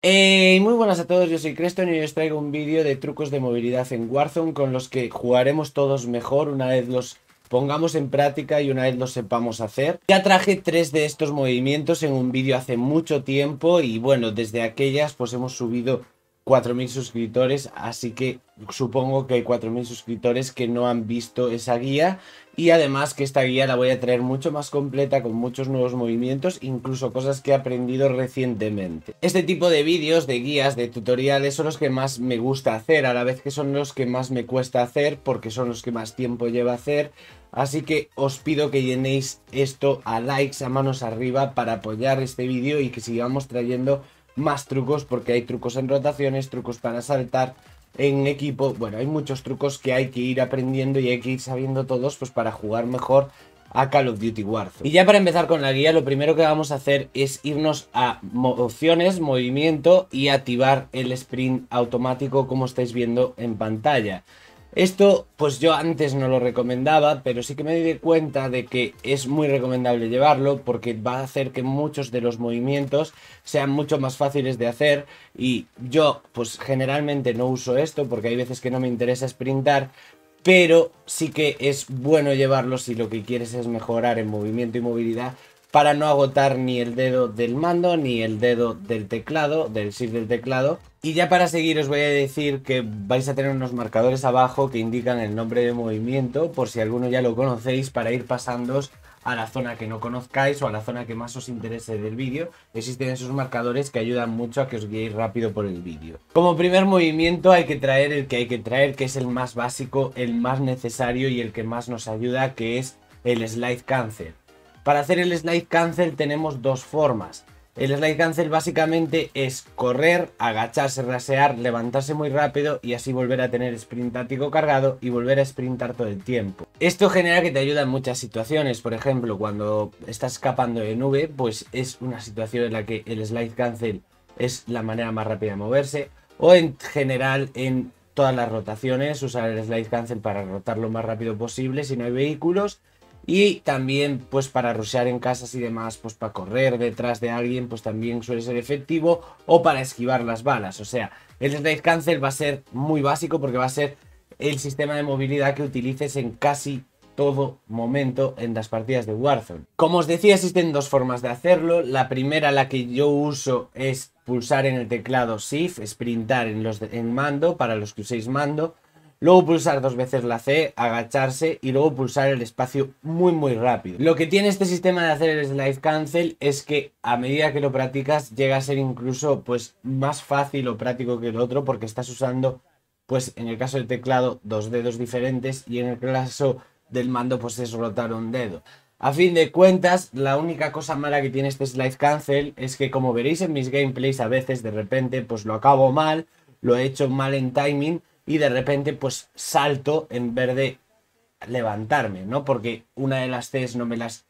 Hey, eh, muy buenas a todos, yo soy Creston y hoy os traigo un vídeo de trucos de movilidad en Warzone con los que jugaremos todos mejor una vez los pongamos en práctica y una vez los sepamos hacer. Ya traje tres de estos movimientos en un vídeo hace mucho tiempo y bueno, desde aquellas pues hemos subido 4.000 suscriptores, así que supongo que hay 4.000 suscriptores que no han visto esa guía y además que esta guía la voy a traer mucho más completa con muchos nuevos movimientos, incluso cosas que he aprendido recientemente. Este tipo de vídeos, de guías, de tutoriales son los que más me gusta hacer, a la vez que son los que más me cuesta hacer porque son los que más tiempo lleva hacer, así que os pido que llenéis esto a likes, a manos arriba para apoyar este vídeo y que sigamos trayendo más trucos porque hay trucos en rotaciones, trucos para saltar en equipo. Bueno, hay muchos trucos que hay que ir aprendiendo y hay que ir sabiendo todos pues para jugar mejor a Call of Duty Warzone. Y ya para empezar con la guía, lo primero que vamos a hacer es irnos a opciones, movimiento y activar el sprint automático como estáis viendo en pantalla. Esto, pues yo antes no lo recomendaba, pero sí que me di cuenta de que es muy recomendable llevarlo porque va a hacer que muchos de los movimientos sean mucho más fáciles de hacer y yo, pues generalmente no uso esto porque hay veces que no me interesa sprintar, pero sí que es bueno llevarlo si lo que quieres es mejorar en movimiento y movilidad para no agotar ni el dedo del mando ni el dedo del teclado, del shift del teclado. Y ya para seguir os voy a decir que vais a tener unos marcadores abajo que indican el nombre de movimiento por si alguno ya lo conocéis para ir pasándoos a la zona que no conozcáis o a la zona que más os interese del vídeo, existen esos marcadores que ayudan mucho a que os guiéis rápido por el vídeo. Como primer movimiento hay que traer el que hay que traer, que es el más básico, el más necesario y el que más nos ayuda, que es el slide cancer. Para hacer el slide cancel tenemos dos formas. El slide cancel básicamente es correr, agacharse, rasear, levantarse muy rápido y así volver a tener sprintático cargado y volver a sprintar todo el tiempo. Esto genera que te ayuda en muchas situaciones, por ejemplo cuando estás escapando de nube pues es una situación en la que el slide cancel es la manera más rápida de moverse o en general en todas las rotaciones usar el slide cancel para rotar lo más rápido posible si no hay vehículos y también, pues para rushear en casas y demás, pues para correr detrás de alguien, pues también suele ser efectivo. O para esquivar las balas. O sea, el Slide Cancel va a ser muy básico porque va a ser el sistema de movilidad que utilices en casi todo momento en las partidas de Warzone. Como os decía, existen dos formas de hacerlo. La primera, la que yo uso, es pulsar en el teclado Shift, sprintar en, los en mando, para los que uséis mando luego pulsar dos veces la C, agacharse y luego pulsar el espacio muy muy rápido. Lo que tiene este sistema de hacer el slide cancel es que a medida que lo practicas llega a ser incluso pues más fácil o práctico que el otro porque estás usando pues en el caso del teclado dos dedos diferentes y en el caso del mando pues es rotar un dedo. A fin de cuentas, la única cosa mala que tiene este slide cancel es que como veréis en mis gameplays a veces de repente pues lo acabo mal, lo he hecho mal en timing y de repente pues salto en vez de levantarme, ¿no? Porque una de las Cs no me las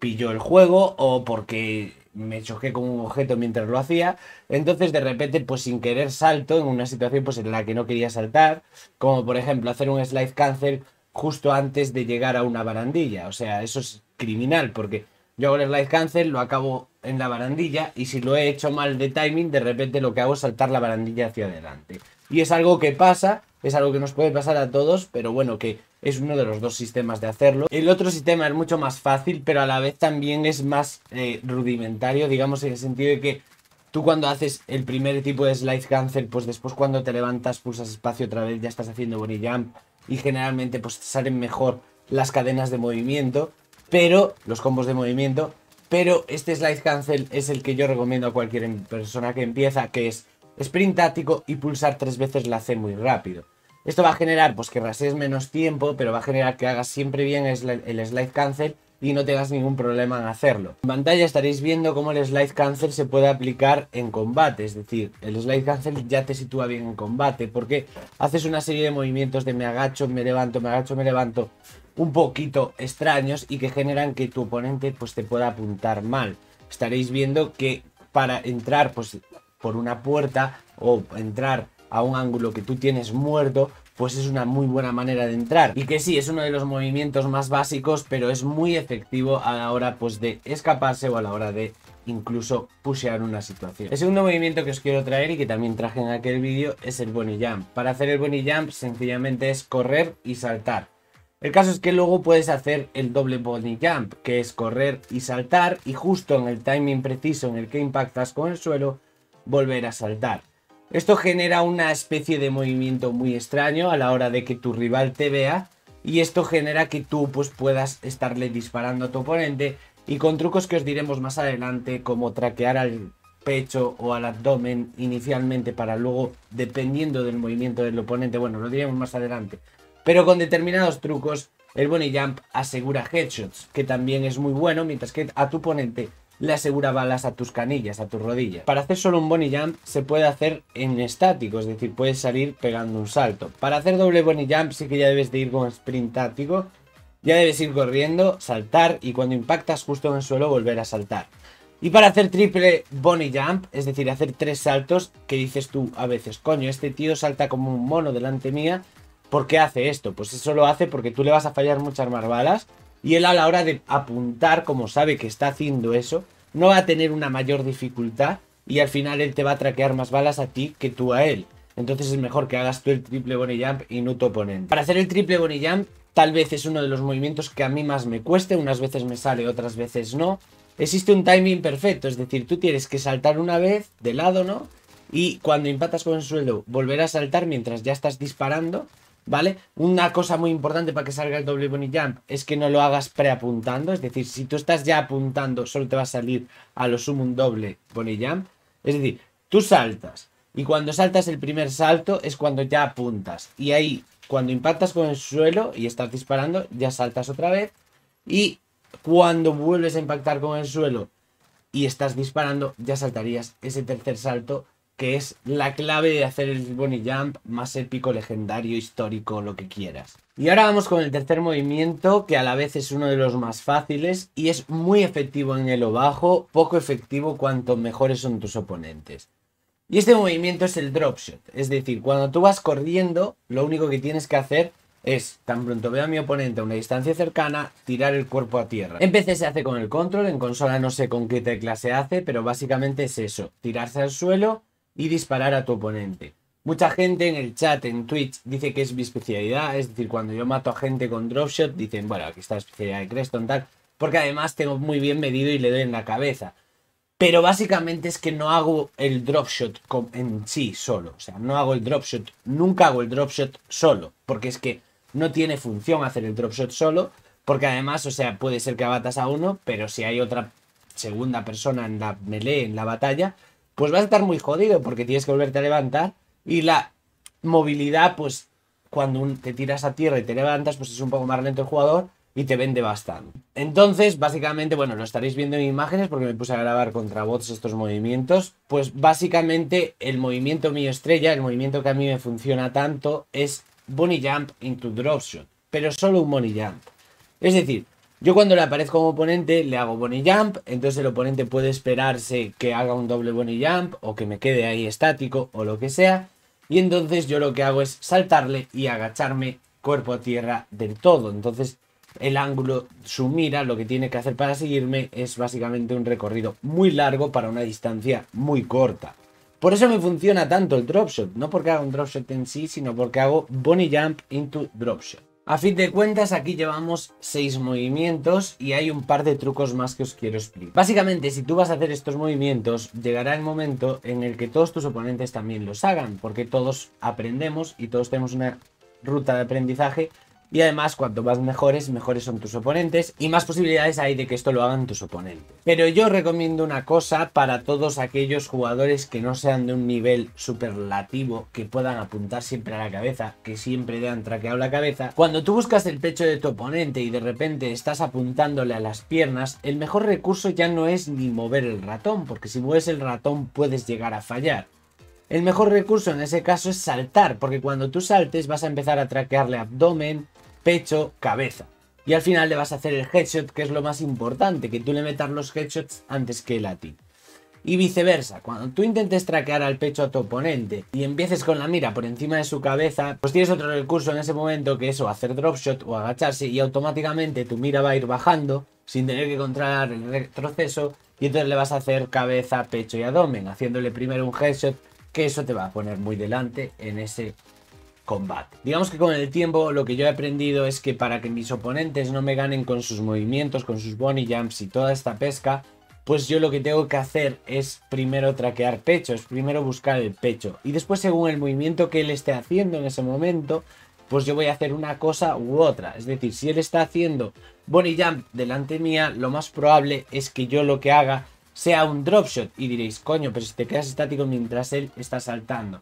pilló el juego o porque me choqué con un objeto mientras lo hacía. Entonces de repente pues sin querer salto en una situación pues en la que no quería saltar, como por ejemplo hacer un slide cancel justo antes de llegar a una barandilla. O sea, eso es criminal porque yo hago el slide cancel, lo acabo en la barandilla y si lo he hecho mal de timing, de repente lo que hago es saltar la barandilla hacia adelante. Y es algo que pasa, es algo que nos puede pasar a todos, pero bueno, que es uno de los dos sistemas de hacerlo. El otro sistema es mucho más fácil, pero a la vez también es más eh, rudimentario, digamos, en el sentido de que tú cuando haces el primer tipo de Slide cancel, pues después cuando te levantas, pulsas espacio otra vez, ya estás haciendo body jump y generalmente pues salen mejor las cadenas de movimiento, pero los combos de movimiento, pero este Slide cancel es el que yo recomiendo a cualquier persona que empieza, que es sprint táctico y pulsar tres veces la C muy rápido. Esto va a generar pues que rasees menos tiempo, pero va a generar que hagas siempre bien el slide cancel y no tengas ningún problema en hacerlo. En pantalla estaréis viendo cómo el slide cancel se puede aplicar en combate, es decir, el slide cancel ya te sitúa bien en combate porque haces una serie de movimientos de me agacho, me levanto, me agacho, me levanto un poquito extraños y que generan que tu oponente pues te pueda apuntar mal. Estaréis viendo que para entrar pues por una puerta o entrar a un ángulo que tú tienes muerto, pues es una muy buena manera de entrar. Y que sí, es uno de los movimientos más básicos, pero es muy efectivo a la hora pues, de escaparse o a la hora de incluso pushear una situación. El segundo movimiento que os quiero traer y que también traje en aquel vídeo es el bunny jump. Para hacer el bunny jump sencillamente es correr y saltar. El caso es que luego puedes hacer el doble bunny jump, que es correr y saltar y justo en el timing preciso en el que impactas con el suelo volver a saltar. Esto genera una especie de movimiento muy extraño a la hora de que tu rival te vea y esto genera que tú pues, puedas estarle disparando a tu oponente y con trucos que os diremos más adelante como traquear al pecho o al abdomen inicialmente para luego dependiendo del movimiento del oponente, bueno lo diremos más adelante, pero con determinados trucos el bunny jump asegura headshots que también es muy bueno mientras que a tu oponente le asegura balas a tus canillas, a tus rodillas. Para hacer solo un bunny jump se puede hacer en estático, es decir, puedes salir pegando un salto. Para hacer doble bunny jump sí que ya debes de ir con sprint táctico, ya debes ir corriendo, saltar y cuando impactas justo en el suelo volver a saltar. Y para hacer triple bunny jump, es decir, hacer tres saltos, que dices tú a veces, coño, este tío salta como un mono delante mía, ¿por qué hace esto? Pues eso lo hace porque tú le vas a fallar muchas más balas y él a la hora de apuntar, como sabe que está haciendo eso, no va a tener una mayor dificultad y al final él te va a traquear más balas a ti que tú a él. Entonces es mejor que hagas tú el triple bunny jump y no tu oponente. Para hacer el triple bunny jump tal vez es uno de los movimientos que a mí más me cueste, unas veces me sale, otras veces no. Existe un timing perfecto, es decir, tú tienes que saltar una vez de lado, ¿no? Y cuando empatas con el suelo, volver a saltar mientras ya estás disparando ¿vale? Una cosa muy importante para que salga el doble bunny jump es que no lo hagas preapuntando, es decir, si tú estás ya apuntando, solo te va a salir a lo sumo un doble bunny jump, es decir, tú saltas y cuando saltas el primer salto es cuando ya apuntas y ahí cuando impactas con el suelo y estás disparando, ya saltas otra vez y cuando vuelves a impactar con el suelo y estás disparando, ya saltarías ese tercer salto que es la clave de hacer el bunny Jump más épico, legendario, histórico, lo que quieras. Y ahora vamos con el tercer movimiento, que a la vez es uno de los más fáciles y es muy efectivo en el o bajo, poco efectivo cuanto mejores son tus oponentes. Y este movimiento es el drop shot, es decir, cuando tú vas corriendo, lo único que tienes que hacer es, tan pronto veo a mi oponente a una distancia cercana, tirar el cuerpo a tierra. En PC se hace con el control, en consola no sé con qué tecla se hace, pero básicamente es eso, tirarse al suelo y disparar a tu oponente. Mucha gente en el chat, en Twitch, dice que es mi especialidad, es decir, cuando yo mato a gente con dropshot, dicen, bueno, aquí está la especialidad de Creston, tal, porque además tengo muy bien medido y le doy en la cabeza. Pero básicamente es que no hago el dropshot en sí solo, o sea, no hago el dropshot, nunca hago el dropshot solo, porque es que no tiene función hacer el dropshot solo, porque además, o sea, puede ser que abatas a uno, pero si hay otra segunda persona en la melee, en la batalla, pues vas a estar muy jodido porque tienes que volverte a levantar y la movilidad, pues cuando te tiras a tierra y te levantas, pues es un poco más lento el jugador y te vende bastante. Entonces, básicamente, bueno, lo estaréis viendo en imágenes porque me puse a grabar contra bots estos movimientos. Pues básicamente el movimiento mío estrella, el movimiento que a mí me funciona tanto, es Bunny Jump into shot, pero solo un Bunny Jump. Es decir, yo cuando le aparezco como oponente le hago bunny jump, entonces el oponente puede esperarse que haga un doble bunny jump o que me quede ahí estático o lo que sea. Y entonces yo lo que hago es saltarle y agacharme cuerpo a tierra del todo. Entonces el ángulo, su mira, lo que tiene que hacer para seguirme es básicamente un recorrido muy largo para una distancia muy corta. Por eso me funciona tanto el dropshot, no porque haga un dropshot en sí, sino porque hago bunny jump into dropshot. A fin de cuentas, aquí llevamos 6 movimientos y hay un par de trucos más que os quiero explicar. Básicamente, si tú vas a hacer estos movimientos, llegará el momento en el que todos tus oponentes también los hagan, porque todos aprendemos y todos tenemos una ruta de aprendizaje y además, cuanto más mejores, mejores son tus oponentes y más posibilidades hay de que esto lo hagan tus oponentes. Pero yo recomiendo una cosa para todos aquellos jugadores que no sean de un nivel superlativo, que puedan apuntar siempre a la cabeza, que siempre le han traqueado la cabeza. Cuando tú buscas el pecho de tu oponente y de repente estás apuntándole a las piernas, el mejor recurso ya no es ni mover el ratón, porque si mueves el ratón puedes llegar a fallar. El mejor recurso en ese caso es saltar, porque cuando tú saltes vas a empezar a traquearle abdomen, pecho, cabeza. Y al final le vas a hacer el headshot, que es lo más importante, que tú le metas los headshots antes que él a ti. Y viceversa, cuando tú intentes traquear al pecho a tu oponente y empieces con la mira por encima de su cabeza, pues tienes otro recurso en ese momento que es o hacer shot o agacharse y automáticamente tu mira va a ir bajando sin tener que controlar el retroceso y entonces le vas a hacer cabeza, pecho y abdomen, haciéndole primero un headshot que eso te va a poner muy delante en ese combate. Digamos que con el tiempo lo que yo he aprendido es que para que mis oponentes no me ganen con sus movimientos, con sus bunny jumps y toda esta pesca, pues yo lo que tengo que hacer es primero traquear pechos, primero buscar el pecho y después según el movimiento que él esté haciendo en ese momento, pues yo voy a hacer una cosa u otra. Es decir, si él está haciendo bunny jump delante mía, lo más probable es que yo lo que haga sea un drop shot y diréis, coño, pero si te quedas estático mientras él está saltando.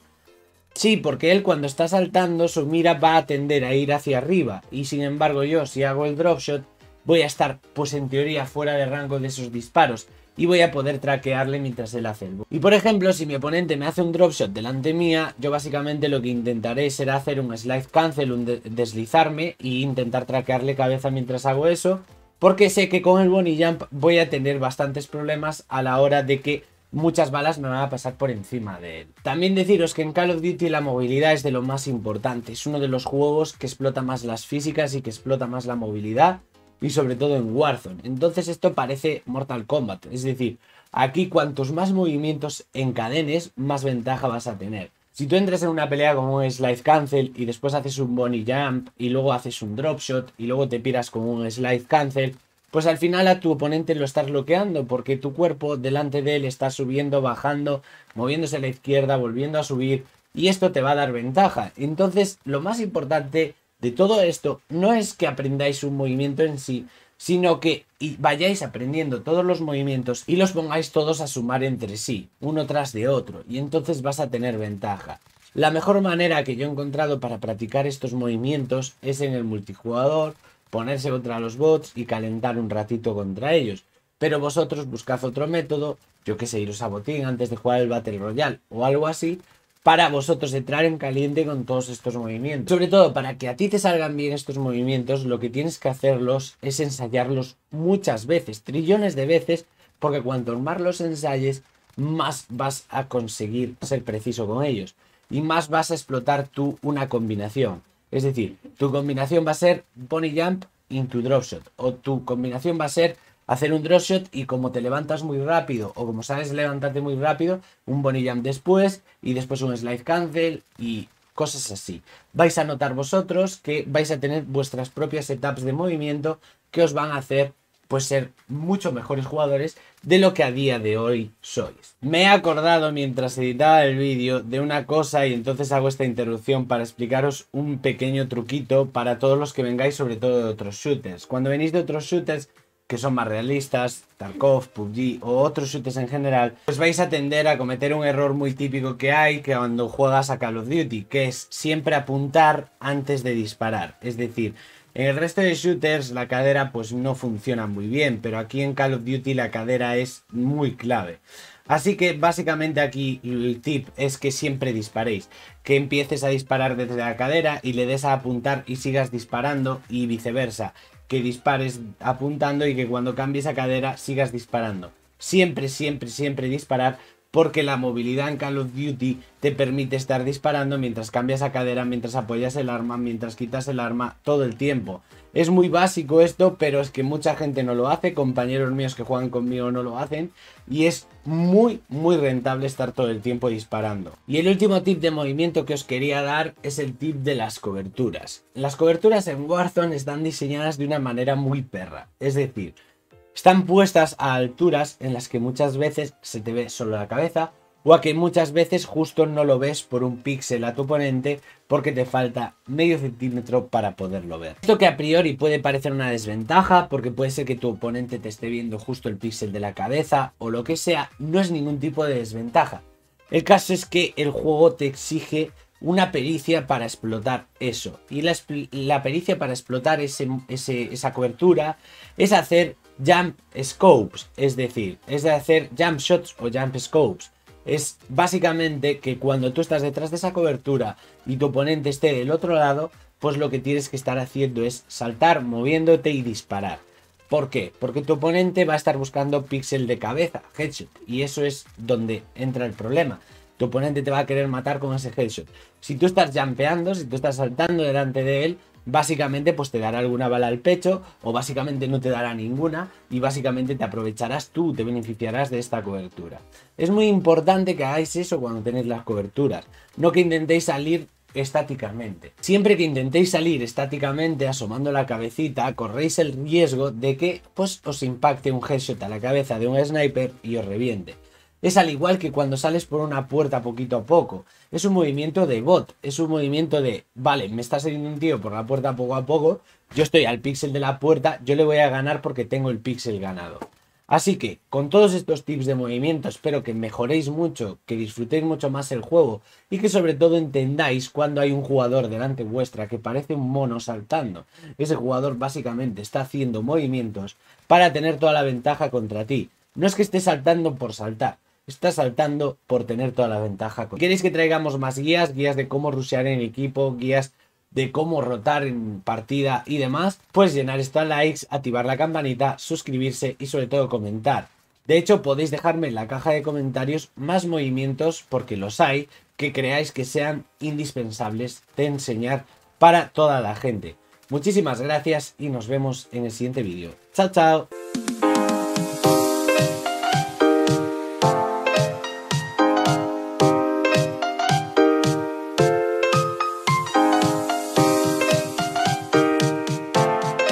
Sí, porque él cuando está saltando su mira va a tender a ir hacia arriba y sin embargo yo si hago el drop shot voy a estar pues en teoría fuera de rango de esos disparos y voy a poder traquearle mientras él hace el Y por ejemplo, si mi oponente me hace un drop shot delante mía, yo básicamente lo que intentaré será hacer un slide cancel, un deslizarme e intentar traquearle cabeza mientras hago eso, porque sé que con el bunny jump voy a tener bastantes problemas a la hora de que muchas balas me van a pasar por encima de él. También deciros que en Call of Duty la movilidad es de lo más importante, es uno de los juegos que explota más las físicas y que explota más la movilidad, y sobre todo en Warzone. Entonces esto parece Mortal Kombat, es decir, aquí cuantos más movimientos encadenes, más ventaja vas a tener. Si tú entras en una pelea como es slide Cancel y después haces un Bonnie Jump y luego haces un Drop Shot y luego te piras con un Slide Cancel, pues al final a tu oponente lo estás bloqueando porque tu cuerpo delante de él está subiendo, bajando, moviéndose a la izquierda, volviendo a subir y esto te va a dar ventaja. Entonces lo más importante de todo esto no es que aprendáis un movimiento en sí, sino que vayáis aprendiendo todos los movimientos y los pongáis todos a sumar entre sí, uno tras de otro, y entonces vas a tener ventaja. La mejor manera que yo he encontrado para practicar estos movimientos es en el multijugador ponerse contra los bots y calentar un ratito contra ellos. Pero vosotros buscad otro método, yo que sé, iros a botín antes de jugar el Battle Royale o algo así, para vosotros entrar en caliente con todos estos movimientos. Sobre todo, para que a ti te salgan bien estos movimientos, lo que tienes que hacerlos es ensayarlos muchas veces, trillones de veces, porque cuanto más los ensayes, más vas a conseguir ser preciso con ellos y más vas a explotar tú una combinación. Es decir, tu combinación va a ser bunny Jump into Drop Shot. O tu combinación va a ser hacer un Drop Shot y como te levantas muy rápido o como sabes levantarte muy rápido, un bunny Jump después y después un Slide Cancel y cosas así. Vais a notar vosotros que vais a tener vuestras propias setups de movimiento que os van a hacer pues ser mucho mejores jugadores de lo que a día de hoy sois. Me he acordado mientras editaba el vídeo de una cosa y entonces hago esta interrupción para explicaros un pequeño truquito para todos los que vengáis sobre todo de otros shooters. Cuando venís de otros shooters que son más realistas, Tarkov, PUBG o otros shooters en general, os pues vais a tender a cometer un error muy típico que hay cuando juegas a Call of Duty, que es siempre apuntar antes de disparar. Es decir, en el resto de shooters la cadera pues no funciona muy bien, pero aquí en Call of Duty la cadera es muy clave. Así que básicamente aquí el tip es que siempre disparéis, que empieces a disparar desde la cadera y le des a apuntar y sigas disparando y viceversa, que dispares apuntando y que cuando cambies a cadera sigas disparando. Siempre, siempre, siempre disparar porque la movilidad en Call of Duty te permite estar disparando mientras cambias a cadera, mientras apoyas el arma, mientras quitas el arma, todo el tiempo. Es muy básico esto, pero es que mucha gente no lo hace, compañeros míos que juegan conmigo no lo hacen, y es muy, muy rentable estar todo el tiempo disparando. Y el último tip de movimiento que os quería dar es el tip de las coberturas. Las coberturas en Warzone están diseñadas de una manera muy perra, es decir, están puestas a alturas en las que muchas veces se te ve solo la cabeza o a que muchas veces justo no lo ves por un píxel a tu oponente porque te falta medio centímetro para poderlo ver. Esto que a priori puede parecer una desventaja porque puede ser que tu oponente te esté viendo justo el píxel de la cabeza o lo que sea, no es ningún tipo de desventaja. El caso es que el juego te exige una pericia para explotar eso. Y la, pericia para explotar esa cobertura es hacer jump scopes, es decir, es de hacer jump shots o jump scopes. Es básicamente que cuando tú estás detrás de esa cobertura y tu oponente esté del otro lado, pues lo que tienes que estar haciendo es saltar, moviéndote y disparar. ¿Por qué? Porque tu oponente va a estar buscando píxel de cabeza, headshot, y eso es donde entra el problema tu oponente te va a querer matar con ese headshot. Si tú estás jampeando, si tú estás saltando delante de él, básicamente pues te dará alguna bala al pecho o básicamente no te dará ninguna y básicamente te aprovecharás tú, te beneficiarás de esta cobertura. Es muy importante que hagáis eso cuando tenéis las coberturas, no que intentéis salir estáticamente. Siempre que intentéis salir estáticamente asomando la cabecita, corréis el riesgo de que pues, os impacte un headshot a la cabeza de un sniper y os reviente. Es al igual que cuando sales por una puerta poquito a poco. Es un movimiento de bot, es un movimiento de, vale, me está saliendo un tío por la puerta poco a poco, yo estoy al píxel de la puerta, yo le voy a ganar porque tengo el pixel ganado. Así que, con todos estos tips de movimiento, espero que mejoréis mucho, que disfrutéis mucho más el juego y que sobre todo entendáis cuando hay un jugador delante vuestra que parece un mono saltando. Ese jugador básicamente está haciendo movimientos para tener toda la ventaja contra ti. No es que esté saltando por saltar, está saltando por tener toda la ventaja. ¿Queréis que traigamos más guías? Guías de cómo rushear en el equipo, guías de cómo rotar en partida y demás. Pues llenar esto a likes, activar la campanita, suscribirse y sobre todo comentar. De hecho, podéis dejarme en la caja de comentarios más movimientos, porque los hay, que creáis que sean indispensables de enseñar para toda la gente. Muchísimas gracias y nos vemos en el siguiente vídeo. ¡Chao, chao!